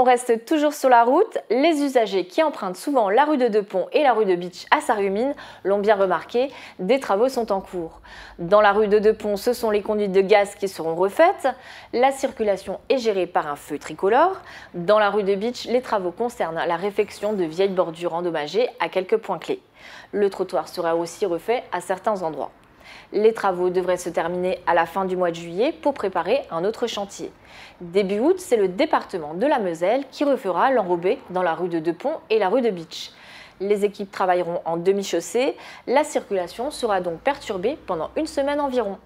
On reste toujours sur la route. Les usagers qui empruntent souvent la rue de deux et la rue de Beach à Sarumine l'ont bien remarqué. Des travaux sont en cours. Dans la rue de deux ce sont les conduites de gaz qui seront refaites. La circulation est gérée par un feu tricolore. Dans la rue de Beach, les travaux concernent la réfection de vieilles bordures endommagées à quelques points clés. Le trottoir sera aussi refait à certains endroits. Les travaux devraient se terminer à la fin du mois de juillet pour préparer un autre chantier. Début août, c'est le département de la Meselle qui refera l'enrobé dans la rue de Depont et la rue de Beach. Les équipes travailleront en demi-chaussée. La circulation sera donc perturbée pendant une semaine environ.